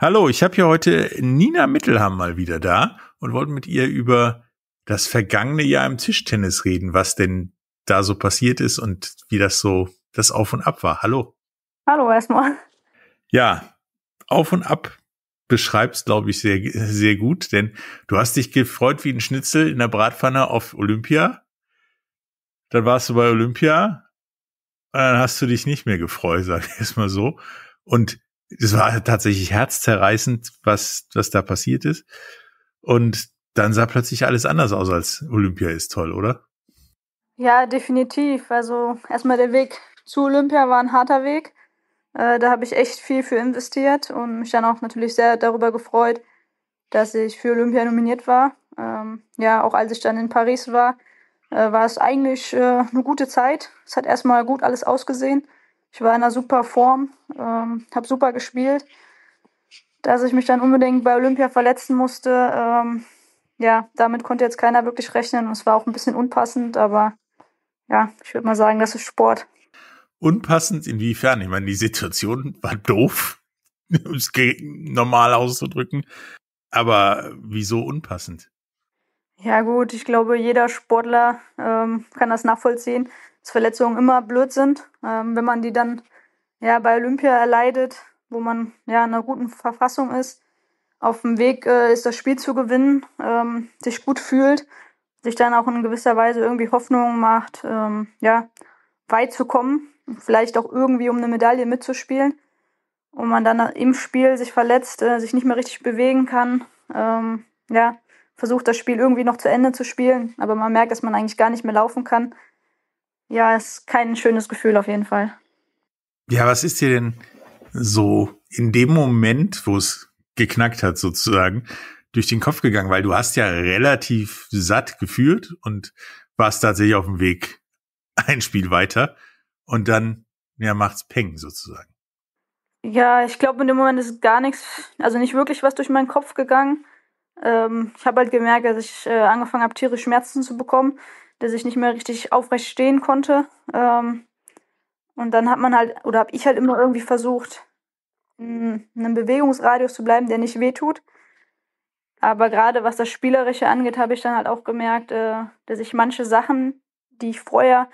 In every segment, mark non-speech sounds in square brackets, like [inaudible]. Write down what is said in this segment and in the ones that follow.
Hallo, ich habe hier heute Nina Mittelham mal wieder da und wollte mit ihr über das vergangene Jahr im Tischtennis reden, was denn da so passiert ist und wie das so das Auf und Ab war. Hallo. Hallo erstmal. Ja, Auf und Ab beschreibst, glaube ich, sehr, sehr gut, denn du hast dich gefreut wie ein Schnitzel in der Bratpfanne auf Olympia. Dann warst du bei Olympia und äh, dann hast du dich nicht mehr gefreut, [laughs] sag ich erstmal so. Und es war tatsächlich herzzerreißend, was, was da passiert ist. Und dann sah plötzlich alles anders aus als Olympia ist toll, oder? Ja, definitiv. Also erstmal der Weg zu Olympia war ein harter Weg. Äh, da habe ich echt viel für investiert und mich dann auch natürlich sehr darüber gefreut, dass ich für Olympia nominiert war. Ähm, ja, auch als ich dann in Paris war, äh, war es eigentlich äh, eine gute Zeit. Es hat erstmal gut alles ausgesehen ich war in einer super Form, ähm, habe super gespielt. Dass ich mich dann unbedingt bei Olympia verletzen musste, ähm, ja, damit konnte jetzt keiner wirklich rechnen und es war auch ein bisschen unpassend, aber ja, ich würde mal sagen, das ist Sport. Unpassend inwiefern? Ich meine, die Situation war doof, um es normal auszudrücken, aber wieso unpassend? Ja gut, ich glaube, jeder Sportler ähm, kann das nachvollziehen dass Verletzungen immer blöd sind, ähm, wenn man die dann ja bei Olympia erleidet, wo man ja in einer guten Verfassung ist, auf dem Weg äh, ist, das Spiel zu gewinnen, ähm, sich gut fühlt, sich dann auch in gewisser Weise irgendwie Hoffnung macht, ähm, ja, weit zu kommen, vielleicht auch irgendwie um eine Medaille mitzuspielen und man dann im Spiel sich verletzt, äh, sich nicht mehr richtig bewegen kann, ähm, ja, versucht das Spiel irgendwie noch zu Ende zu spielen, aber man merkt, dass man eigentlich gar nicht mehr laufen kann ja, ist kein schönes Gefühl auf jeden Fall. Ja, was ist dir denn so in dem Moment, wo es geknackt hat sozusagen, durch den Kopf gegangen? Weil du hast ja relativ satt gefühlt und warst tatsächlich auf dem Weg ein Spiel weiter und dann, ja, macht's Peng sozusagen. Ja, ich glaube, in dem Moment ist gar nichts, also nicht wirklich was durch meinen Kopf gegangen. Ähm, ich habe halt gemerkt, dass ich äh, angefangen habe, tierische Schmerzen zu bekommen der ich nicht mehr richtig aufrecht stehen konnte. Ähm, und dann hat man halt, oder habe ich halt immer irgendwie versucht, in einem Bewegungsradius zu bleiben, der nicht wehtut. Aber gerade was das Spielerische angeht, habe ich dann halt auch gemerkt, äh, dass ich manche Sachen, die ich vorher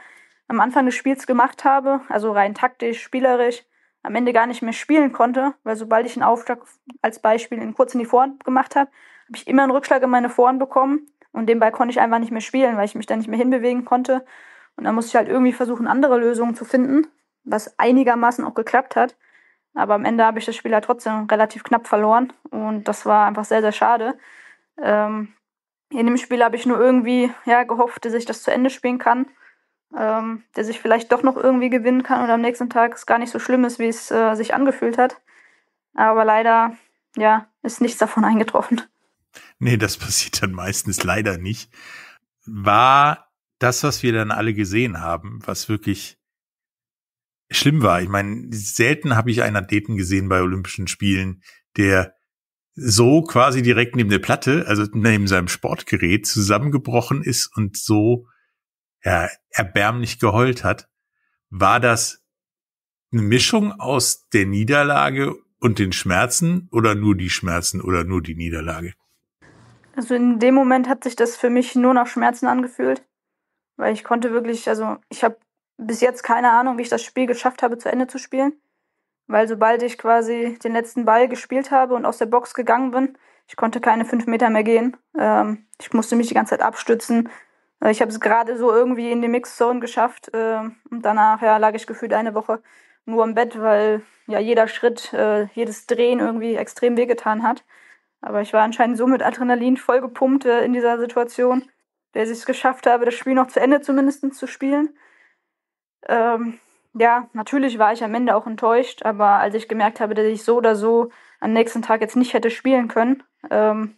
am Anfang des Spiels gemacht habe, also rein taktisch, spielerisch, am Ende gar nicht mehr spielen konnte, weil sobald ich einen Aufschlag als Beispiel in kurz in die Vorhand gemacht habe, habe ich immer einen Rückschlag in meine Vorhand bekommen und den Ball konnte ich einfach nicht mehr spielen, weil ich mich da nicht mehr hinbewegen konnte. Und dann musste ich halt irgendwie versuchen, andere Lösungen zu finden, was einigermaßen auch geklappt hat. Aber am Ende habe ich das Spiel halt trotzdem relativ knapp verloren. Und das war einfach sehr, sehr schade. Ähm, in dem Spiel habe ich nur irgendwie ja, gehofft, dass ich das zu Ende spielen kann. Ähm, dass ich vielleicht doch noch irgendwie gewinnen kann und am nächsten Tag es gar nicht so schlimm ist, wie es äh, sich angefühlt hat. Aber leider, ja, ist nichts davon eingetroffen. Nee, das [laughs] passiert dann meistens leider nicht. War das, was wir dann alle gesehen haben, was wirklich schlimm war. Ich meine, selten habe ich einen Athleten gesehen bei Olympischen Spielen, der so quasi direkt neben der Platte, also neben seinem Sportgerät zusammengebrochen ist und so ja, erbärmlich geheult hat. War das eine Mischung aus der Niederlage und den Schmerzen oder nur die Schmerzen oder nur die Niederlage? Also in dem Moment hat sich das für mich nur nach Schmerzen angefühlt, weil ich konnte wirklich, also ich habe bis jetzt keine Ahnung, wie ich das Spiel geschafft habe, zu Ende zu spielen, weil sobald ich quasi den letzten Ball gespielt habe und aus der Box gegangen bin, ich konnte keine fünf Meter mehr gehen. Ähm, ich musste mich die ganze Zeit abstützen. Äh, ich habe es gerade so irgendwie in die Mixzone geschafft äh, und danach ja, lag ich gefühlt eine Woche nur im Bett, weil ja jeder Schritt, äh, jedes Drehen irgendwie extrem wehgetan hat. Aber ich war anscheinend so mit Adrenalin vollgepumpt äh, in dieser Situation, dass ich es geschafft habe, das Spiel noch zu Ende zumindest zu spielen. Ähm, ja, natürlich war ich am Ende auch enttäuscht, aber als ich gemerkt habe, dass ich so oder so am nächsten Tag jetzt nicht hätte spielen können, ähm,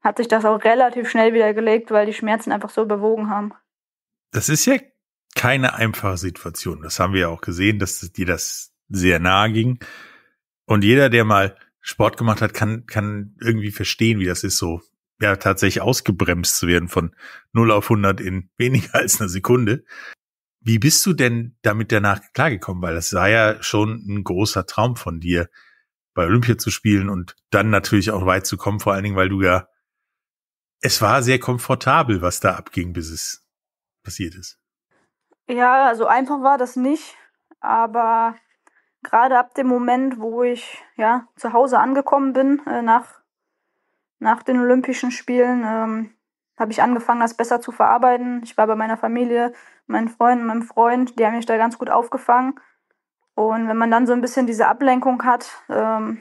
hat sich das auch relativ schnell wieder gelegt, weil die Schmerzen einfach so bewogen haben. Das ist ja keine einfache Situation. Das haben wir ja auch gesehen, dass dir das sehr nahe ging. Und jeder, der mal Sport gemacht hat, kann, kann irgendwie verstehen, wie das ist, so ja tatsächlich ausgebremst zu werden von 0 auf 100 in [laughs] weniger als einer Sekunde. Wie bist du denn damit danach klargekommen? Weil das sei ja schon ein großer Traum von dir, bei Olympia zu spielen und dann natürlich auch weit zu kommen, vor allen Dingen, weil du ja, es war sehr komfortabel, was da abging, bis es passiert ist. Ja, also einfach war das nicht, aber gerade ab dem Moment, wo ich ja zu Hause angekommen bin, äh, nach, nach den Olympischen Spielen, ähm, habe ich angefangen, das besser zu verarbeiten. Ich war bei meiner Familie, meinen Freunden, meinem Freund, die haben mich da ganz gut aufgefangen. Und wenn man dann so ein bisschen diese Ablenkung hat, ähm,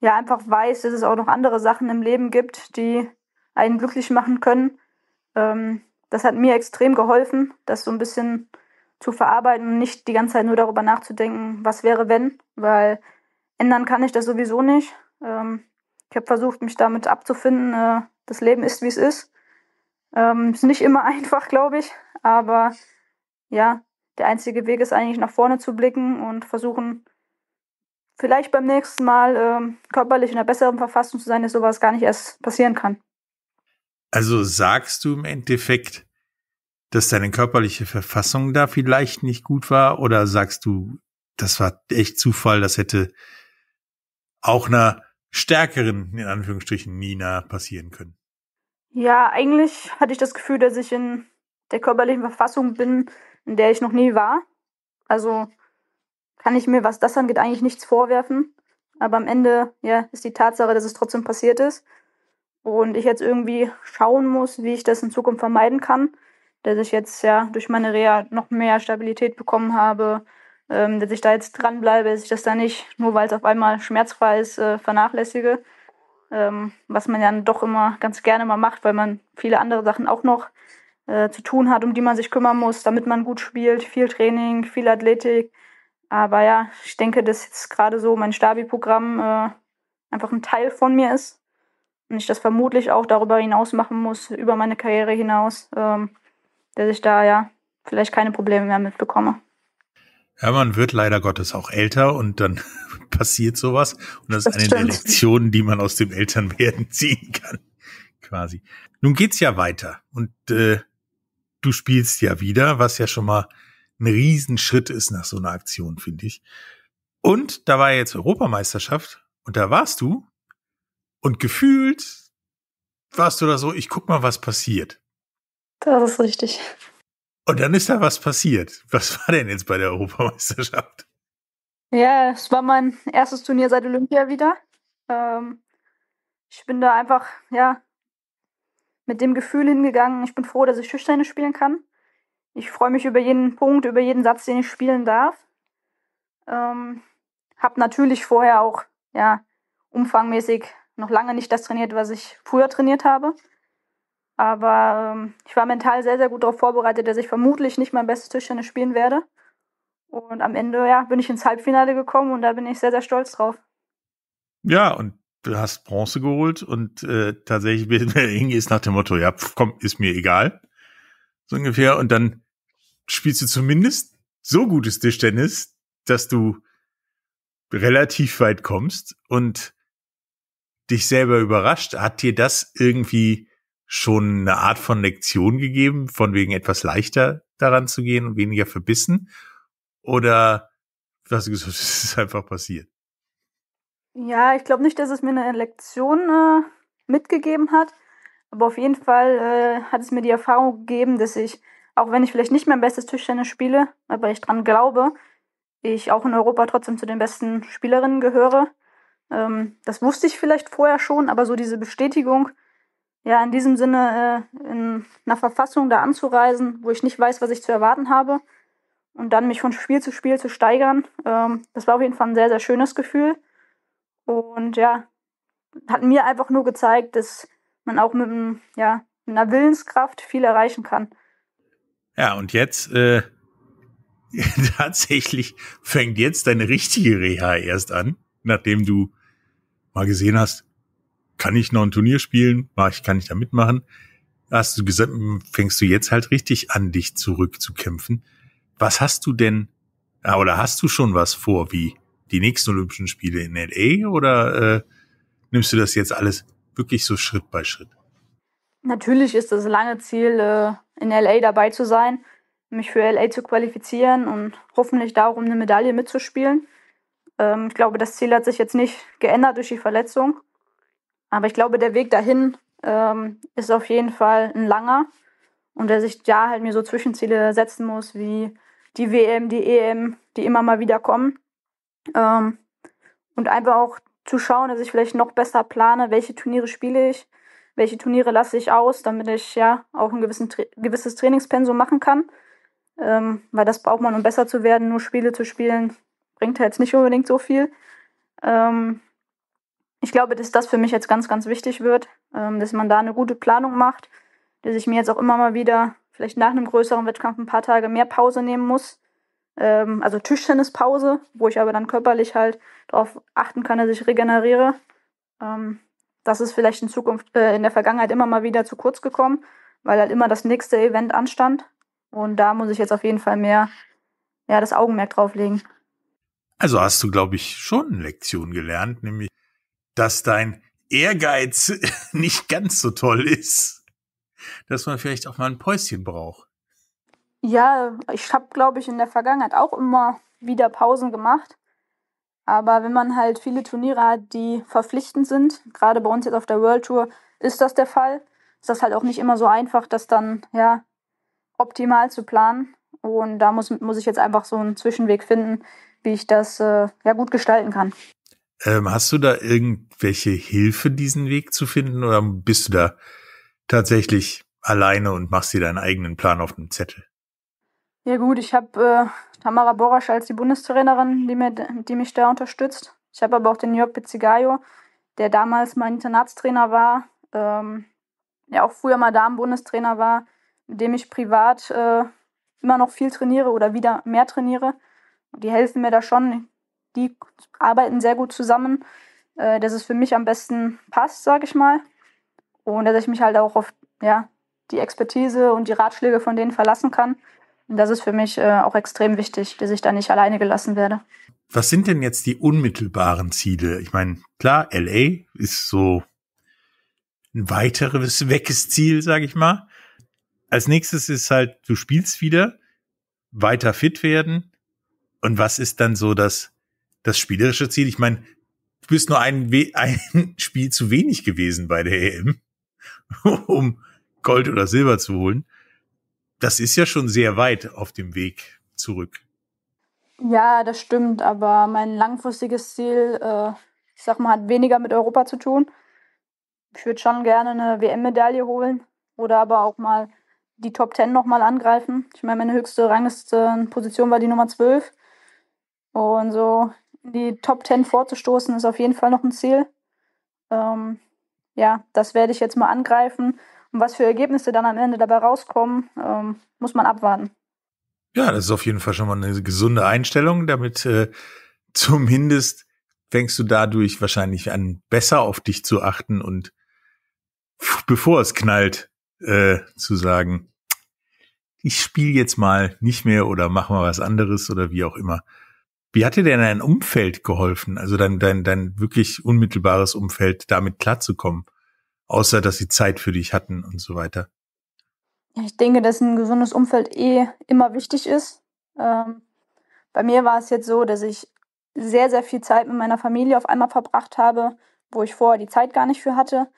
ja, einfach weiß, dass es auch noch andere Sachen im Leben gibt, die einen glücklich machen können, ähm, das hat mir extrem geholfen, das so ein bisschen zu verarbeiten und nicht die ganze Zeit nur darüber nachzudenken, was wäre wenn, weil ändern kann ich das sowieso nicht. Ähm, ich habe versucht, mich damit abzufinden. Äh, das Leben ist, wie es ist. Ähm, ist nicht immer [laughs] einfach, glaube ich, aber ja, der einzige Weg ist eigentlich nach vorne zu blicken und versuchen, vielleicht beim nächsten Mal ähm, körperlich in einer besseren Verfassung zu sein, dass sowas gar nicht erst passieren kann. Also sagst du im Endeffekt, dass deine körperliche Verfassung da vielleicht nicht gut war? Oder sagst du, das war echt Zufall, das hätte auch einer stärkeren, in Anführungsstrichen, Nina passieren können? Ja, eigentlich hatte ich das Gefühl, dass ich in der körperlichen Verfassung bin, in der ich noch nie war. Also kann ich mir, was das angeht, eigentlich nichts vorwerfen. Aber am Ende ja, ist die Tatsache, dass es trotzdem passiert ist. Und ich jetzt irgendwie schauen muss, wie ich das in Zukunft vermeiden kann dass ich jetzt ja durch meine Reha noch mehr Stabilität bekommen habe, ähm, dass ich da jetzt dranbleibe, dass ich das da nicht, nur weil es auf einmal schmerzfrei ist, äh, vernachlässige. Ähm, was man ja doch immer ganz gerne mal macht, weil man viele andere Sachen auch noch äh, zu tun hat, um die man sich kümmern muss, damit man gut spielt, viel Training, viel Athletik. Aber ja, ich denke, dass jetzt gerade so mein Stabi-Programm äh, einfach ein Teil von mir ist. Und ich das vermutlich auch darüber hinaus machen muss, über meine Karriere hinaus. Ähm, dass ich da ja vielleicht keine Probleme mehr mitbekomme. Ja, man wird leider Gottes auch älter und dann [laughs] passiert sowas. Und das, das ist eine stimmt. der Lektionen, die man aus dem Elternwerden [laughs] ziehen kann. Quasi. Nun geht's ja weiter und äh, du spielst ja wieder, was ja schon mal ein Riesenschritt ist nach so einer Aktion, finde ich. Und da war jetzt Europameisterschaft und da warst du und gefühlt warst du da so, ich guck mal, was passiert. Das ist richtig. Und dann ist da was passiert. Was war denn jetzt bei der Europameisterschaft? Ja, es war mein erstes Turnier seit Olympia wieder. Ähm, ich bin da einfach, ja, mit dem Gefühl hingegangen, ich bin froh, dass ich Schüchterne spielen kann. Ich freue mich über jeden Punkt, über jeden Satz, den ich spielen darf. Ähm, hab natürlich vorher auch, ja, umfangmäßig noch lange nicht das trainiert, was ich früher trainiert habe. Aber ähm, ich war mental sehr, sehr gut darauf vorbereitet, dass ich vermutlich nicht mein bestes Tischtennis spielen werde. Und am Ende, ja, bin ich ins Halbfinale gekommen und da bin ich sehr, sehr stolz drauf. Ja, und du hast Bronze geholt und äh, tatsächlich [laughs] ist nach dem Motto, ja, pf, komm, ist mir egal. So ungefähr. Und dann spielst du zumindest so gutes Tischtennis, dass du relativ weit kommst und dich selber überrascht. Hat dir das irgendwie schon eine Art von Lektion gegeben, von wegen etwas leichter daran zu gehen und weniger verbissen? Oder hast du gesagt, es [laughs] ist einfach passiert? Ja, ich glaube nicht, dass es mir eine Lektion äh, mitgegeben hat. Aber auf jeden Fall äh, hat es mir die Erfahrung gegeben, dass ich, auch wenn ich vielleicht nicht mein bestes Tischtennis spiele, aber ich dran glaube, ich auch in Europa trotzdem zu den besten Spielerinnen gehöre. Ähm, das wusste ich vielleicht vorher schon, aber so diese Bestätigung, ja, in diesem Sinne äh, in einer Verfassung da anzureisen, wo ich nicht weiß, was ich zu erwarten habe und dann mich von Spiel zu Spiel zu steigern. Ähm, das war auf jeden Fall ein sehr, sehr schönes Gefühl. Und ja, hat mir einfach nur gezeigt, dass man auch mit, einem, ja, mit einer Willenskraft viel erreichen kann. Ja, und jetzt äh, [laughs] tatsächlich fängt jetzt deine richtige Reha erst an, nachdem du mal gesehen hast, kann ich noch ein Turnier spielen? Mach ich, kann ich da mitmachen? Hast du gesagt, fängst du jetzt halt richtig an, dich zurückzukämpfen? Was hast du denn, ah, oder hast du schon was vor, wie die nächsten Olympischen Spiele in LA? Oder äh, nimmst du das jetzt alles wirklich so Schritt bei Schritt? Natürlich ist das lange Ziel, äh, in LA dabei zu sein, mich für LA zu qualifizieren und hoffentlich darum eine Medaille mitzuspielen. Ähm, ich glaube, das Ziel hat sich jetzt nicht geändert durch die Verletzung. Aber ich glaube, der Weg dahin ähm, ist auf jeden Fall ein langer und der sich da halt mir so Zwischenziele setzen muss, wie die WM, die EM, die immer mal wieder kommen. Ähm, und einfach auch zu schauen, dass ich vielleicht noch besser plane, welche Turniere spiele ich, welche Turniere lasse ich aus, damit ich ja auch ein gewissen, gewisses Trainingspensum machen kann. Ähm, weil das braucht man, um besser zu werden. Nur Spiele zu spielen bringt halt nicht unbedingt so viel. Ähm, ich glaube, dass das für mich jetzt ganz, ganz wichtig wird, ähm, dass man da eine gute Planung macht, dass ich mir jetzt auch immer mal wieder vielleicht nach einem größeren Wettkampf ein paar Tage mehr Pause nehmen muss. Ähm, also Tischtennispause, wo ich aber dann körperlich halt darauf achten kann, dass ich regeneriere. Ähm, das ist vielleicht in Zukunft, äh, in der Vergangenheit immer mal wieder zu kurz gekommen, weil halt immer das nächste Event anstand. Und da muss ich jetzt auf jeden Fall mehr ja, das Augenmerk drauf legen. Also hast du, glaube ich, schon eine Lektion gelernt, nämlich dass dein Ehrgeiz [laughs] nicht ganz so toll ist, dass man vielleicht auch mal ein Päuschen braucht. Ja, ich habe, glaube ich, in der Vergangenheit auch immer wieder Pausen gemacht. Aber wenn man halt viele Turniere hat, die verpflichtend sind, gerade bei uns jetzt auf der World Tour ist das der Fall, ist das halt auch nicht immer so einfach, das dann ja optimal zu planen. Und da muss, muss ich jetzt einfach so einen Zwischenweg finden, wie ich das äh, ja gut gestalten kann. Ähm, hast du da irgendwelche Hilfe, diesen Weg zu finden, oder bist du da tatsächlich alleine und machst dir deinen eigenen Plan auf dem Zettel? Ja gut, ich habe äh, Tamara Borasch als die Bundestrainerin, die, mir, die mich da unterstützt. Ich habe aber auch den Jörg Pizzigayo, der damals mein Internatstrainer war, ähm, der auch früher mal Damen-Bundestrainer war, mit dem ich privat äh, immer noch viel trainiere oder wieder mehr trainiere. Die helfen mir da schon die arbeiten sehr gut zusammen, äh, dass es für mich am besten passt, sage ich mal. Und dass ich mich halt auch auf ja, die Expertise und die Ratschläge von denen verlassen kann. Und das ist für mich äh, auch extrem wichtig, dass ich da nicht alleine gelassen werde. Was sind denn jetzt die unmittelbaren Ziele? Ich meine, klar, LA ist so ein weiteres weckes Ziel, sage ich mal. Als nächstes ist halt, du spielst wieder, weiter fit werden. Und was ist dann so das das spielerische Ziel. Ich meine, du bist nur ein, We [laughs] ein Spiel zu wenig gewesen bei der EM, [laughs] um Gold oder Silber zu holen. Das ist ja schon sehr weit auf dem Weg zurück. Ja, das stimmt, aber mein langfristiges Ziel, äh, ich sag mal, hat weniger mit Europa zu tun. Ich würde schon gerne eine WM-Medaille holen oder aber auch mal die Top Ten nochmal angreifen. Ich meine, meine höchste Ranglistenposition war die Nummer 12. Und so in die Top 10 vorzustoßen, ist auf jeden Fall noch ein Ziel. Ähm, ja, das werde ich jetzt mal angreifen. Und was für Ergebnisse dann am Ende dabei rauskommen, ähm, muss man abwarten. Ja, das ist auf jeden Fall schon mal eine gesunde Einstellung. Damit äh, [laughs] zumindest fängst du dadurch wahrscheinlich an, besser auf dich zu achten und bevor es knallt, äh, zu sagen, ich spiele jetzt mal nicht mehr oder mach mal was anderes oder wie auch immer. Wie hat dir denn dein Umfeld geholfen, also dein, dein, dein wirklich unmittelbares Umfeld, damit klarzukommen? Außer, dass sie Zeit für dich hatten und so weiter. Ich denke, dass ein gesundes Umfeld eh immer wichtig ist. Ähm, bei mir war es jetzt so, dass ich sehr, sehr viel Zeit mit meiner Familie auf einmal verbracht habe, wo ich vorher die Zeit gar nicht für hatte.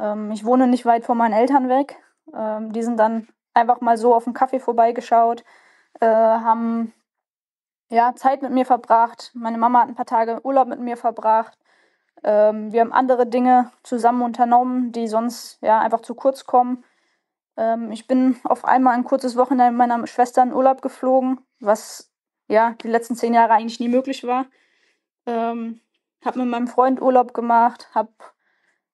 Ähm, ich wohne nicht weit von meinen Eltern weg. Ähm, die sind dann einfach mal so auf den Kaffee vorbeigeschaut, äh, haben ja, Zeit mit mir verbracht. Meine Mama hat ein paar Tage Urlaub mit mir verbracht. Ähm, wir haben andere Dinge zusammen unternommen, die sonst ja einfach zu kurz kommen. Ähm, ich bin auf einmal ein kurzes Wochenende mit meiner Schwester in Urlaub geflogen, was ja die letzten zehn Jahre eigentlich nie möglich war. Ähm, habe mit meinem Freund Urlaub gemacht, habe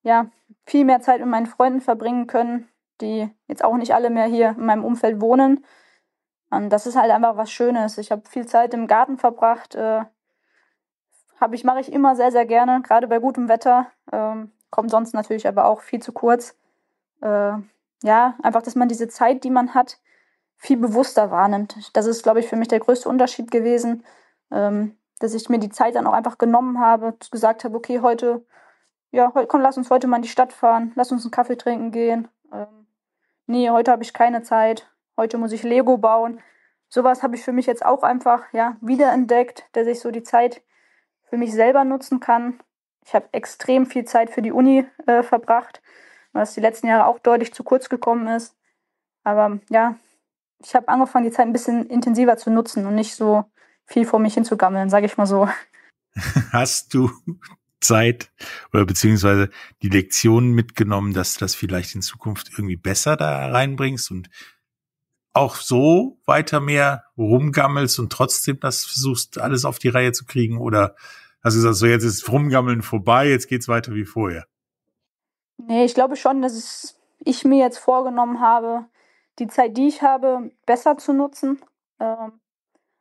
ja viel mehr Zeit mit meinen Freunden verbringen können, die jetzt auch nicht alle mehr hier in meinem Umfeld wohnen. Und ähm, das ist halt einfach was Schönes. Ich habe viel Zeit im Garten verbracht. Äh, ich, mache ich immer sehr, sehr gerne, gerade bei gutem Wetter. Ähm, kommt sonst natürlich aber auch viel zu kurz. Äh, ja, einfach, dass man diese Zeit, die man hat, viel bewusster wahrnimmt. Das ist, glaube ich, für mich der größte Unterschied gewesen, ähm, dass ich mir die Zeit dann auch einfach genommen habe, gesagt habe, okay, heute, ja, komm, lass uns heute mal in die Stadt fahren, lass uns einen Kaffee trinken gehen. Ähm, nee, heute habe ich keine Zeit heute muss ich Lego bauen. Sowas habe ich für mich jetzt auch einfach ja, wiederentdeckt, dass ich so die Zeit für mich selber nutzen kann. Ich habe extrem viel Zeit für die Uni äh, verbracht, was die letzten Jahre auch deutlich zu kurz gekommen ist. Aber ja, ich habe angefangen, die Zeit ein bisschen intensiver zu nutzen und nicht so viel vor mich hinzugammeln, sage ich mal so. [laughs] Hast du Zeit oder beziehungsweise die Lektionen mitgenommen, dass du das vielleicht in Zukunft irgendwie besser da reinbringst und auch so weiter mehr rumgammelst und trotzdem das versuchst, alles auf die Reihe zu kriegen? Oder hast du gesagt, so jetzt ist Rumgammeln vorbei, jetzt geht es weiter wie vorher? Nee, ich glaube schon, dass ich mir jetzt vorgenommen habe, die Zeit, die ich habe, besser zu nutzen. Ähm,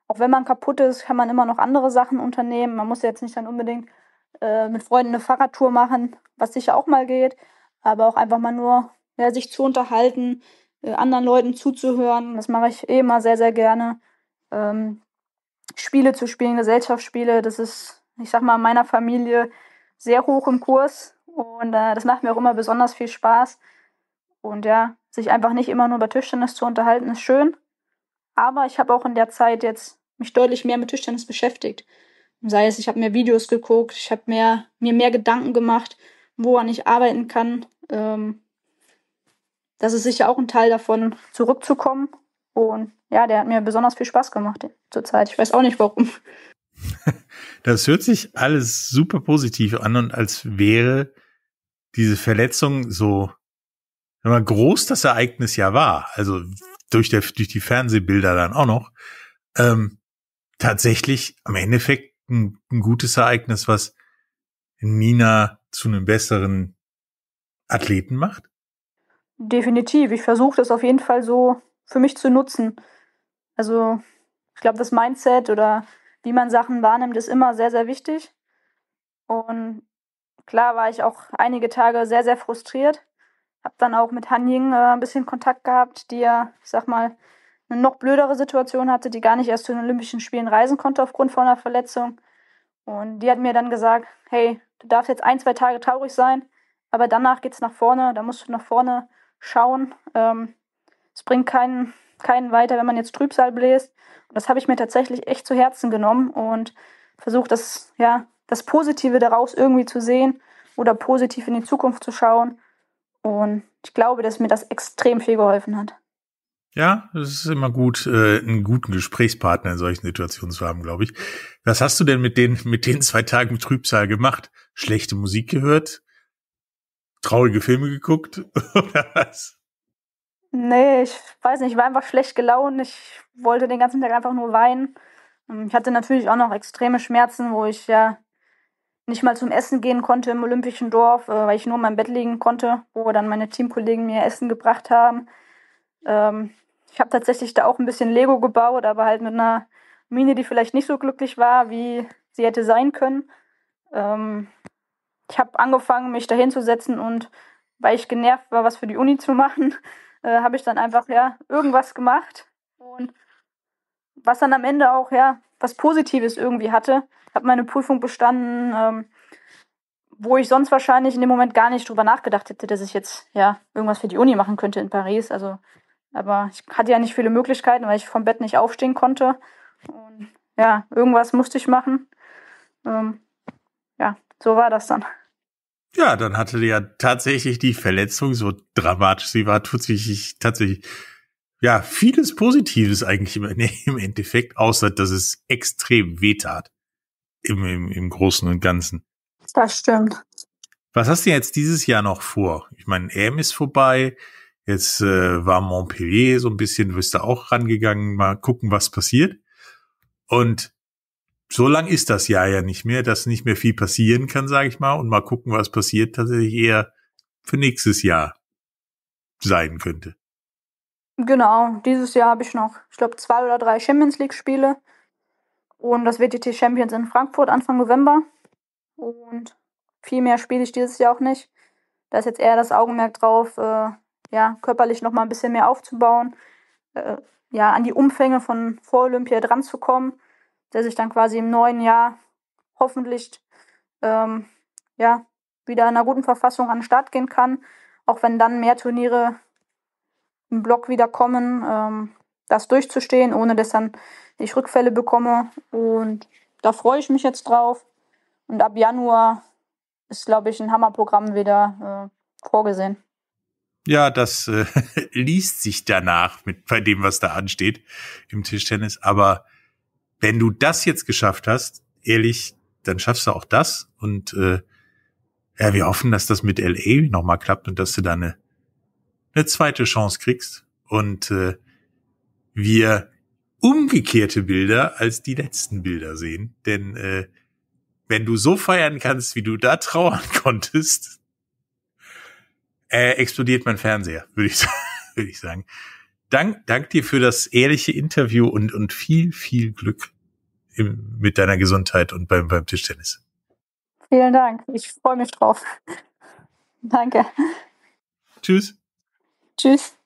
auch wenn man kaputt ist, kann man immer noch andere Sachen unternehmen. Man muss jetzt nicht dann unbedingt äh, mit Freunden eine Fahrradtour machen, was sicher auch mal geht, aber auch einfach mal nur ja, sich zu unterhalten, äh, anderen Leuten zuzuhören. Das mache ich eh immer sehr, sehr gerne. Ähm, Spiele zu spielen, Gesellschaftsspiele, das ist, ich sag mal, in meiner Familie sehr hoch im Kurs. Und äh, das macht mir auch immer besonders viel Spaß. Und ja, sich einfach nicht immer nur über Tischtennis zu unterhalten, ist schön. Aber ich habe auch in der Zeit jetzt mich deutlich mehr mit Tischtennis beschäftigt. Sei es, ich habe mehr Videos geguckt, ich habe mehr, mir mehr Gedanken gemacht, woran ich arbeiten kann. Ähm, das ist sicher auch ein Teil davon, zurückzukommen. Und ja, der hat mir besonders viel Spaß gemacht zurzeit. Ich weiß auch nicht warum. [laughs] Das hört sich alles super positiv an und als wäre diese Verletzung so mal, groß das Ereignis ja war, also durch, der, durch die Fernsehbilder dann auch noch, ähm, tatsächlich am Endeffekt ein, ein gutes Ereignis, was Nina zu einem besseren Athleten macht? Definitiv. Ich versuche das auf jeden Fall so für mich zu nutzen. Also ich glaube, das Mindset oder wie man Sachen wahrnimmt, ist immer sehr, sehr wichtig. Und klar war ich auch einige Tage sehr, sehr frustriert. Hab dann auch mit Han Ying äh, ein bisschen Kontakt gehabt, die ja, ich sag mal, eine noch blödere Situation hatte, die gar nicht erst zu den Olympischen Spielen reisen konnte aufgrund von einer Verletzung. Und die hat mir dann gesagt, hey, du darfst jetzt ein, zwei Tage traurig sein, aber danach geht's nach vorne, da musst du nach vorne schauen. Ähm, es bringt keinen, keinen weiter, wenn man jetzt Trübsal bläst. Und das habe ich mir tatsächlich echt zu Herzen genommen und versucht, das, ja, das Positive daraus irgendwie zu sehen oder positiv in die Zukunft zu schauen. Und ich glaube, dass mir das extrem viel geholfen hat. Ja, es ist immer gut, äh, einen guten Gesprächspartner in solchen Situationen zu haben, glaube ich. Was hast du denn mit den, mit den zwei Tagen Trübsal gemacht? Schlechte Musik gehört? traurige Filme geguckt [laughs] oder was? Nee, ich weiß nicht, ich war einfach schlecht gelaunt. Ich wollte den ganzen Tag einfach nur weinen. Ähm, ich hatte natürlich auch noch extreme Schmerzen, wo ich ja nicht mal zum Essen gehen konnte im Olympischen Dorf, äh, weil ich nur in meinem Bett liegen konnte, wo dann meine Teamkollegen mir Essen gebracht haben. Ähm, ich habe tatsächlich da auch ein bisschen Lego gebaut, aber halt mit einer Mine, die vielleicht nicht so glücklich war, wie sie hätte sein können. Ähm, ich habe angefangen, mich dahin zu setzen und weil ich genervt war, was für die Uni zu machen, [laughs] äh, habe ich dann einfach ja irgendwas gemacht und was dann am Ende auch ja was Positives irgendwie hatte, habe meine Prüfung bestanden, ähm, wo ich sonst wahrscheinlich in dem Moment gar nicht drüber nachgedacht hätte, dass ich jetzt ja irgendwas für die Uni machen könnte in Paris. Also, aber ich hatte ja nicht viele Möglichkeiten, weil ich vom Bett nicht aufstehen konnte und ja irgendwas musste ich machen. Ähm, so war das dann. Ja, dann hatte ja tatsächlich die Verletzung, so dramatisch sie war, tut tatsächlich ja vieles Positives eigentlich im, [laughs] Endeffekt, außer dass es extrem wehtat im, im, im Großen und Ganzen. Das stimmt. Was hast du jetzt dieses Jahr noch vor? Ich meine, EM ist vorbei. Jetzt äh, war Montpellier so ein bisschen, wirst da auch rangegangen, mal gucken, was passiert. Und so lang ist das Jahr ja nicht mehr, dass nicht mehr viel passieren kann, sage ich mal. Und mal gucken, was passiert tatsächlich eher für nächstes Jahr sein könnte. Genau, dieses Jahr habe ich noch, ich glaube, zwei oder drei Champions League-Spiele. Und das WTT Champions in Frankfurt Anfang November. Und viel mehr spiele ich dieses Jahr auch nicht. Da ist jetzt eher das Augenmerk drauf, äh, ja, körperlich nochmal ein bisschen mehr aufzubauen, äh, ja, an die Umfänge von Vor-Olympia dran zu kommen der sich dann quasi im neuen Jahr hoffentlich ähm, ja, wieder in einer guten Verfassung an den Start gehen kann. Auch wenn dann mehr Turniere im Block wieder kommen, ähm, das durchzustehen, ohne dass dann ich Rückfälle bekomme. Und da freue ich mich jetzt drauf. Und ab Januar ist, glaube ich, ein Hammerprogramm wieder äh, vorgesehen. Ja, das äh, [laughs] liest sich danach mit bei dem, was da ansteht im Tischtennis. Aber wenn du das jetzt geschafft hast, ehrlich, dann schaffst du auch das. Und äh, ja, wir hoffen, dass das mit LA nochmal klappt und dass du da eine, eine zweite Chance kriegst. Und äh, wir umgekehrte Bilder als die letzten Bilder sehen. Denn äh, wenn du so feiern kannst, wie du da trauern [laughs] konntest, äh, explodiert mein Fernseher, würde ich, [laughs] würd ich sagen. Dank, dank dir für das ehrliche Interview und, und viel, viel Glück im, mit deiner Gesundheit und beim, beim Tischtennis. Vielen Dank. Ich freue mich drauf. [laughs] Danke. Tschüss. Tschüss.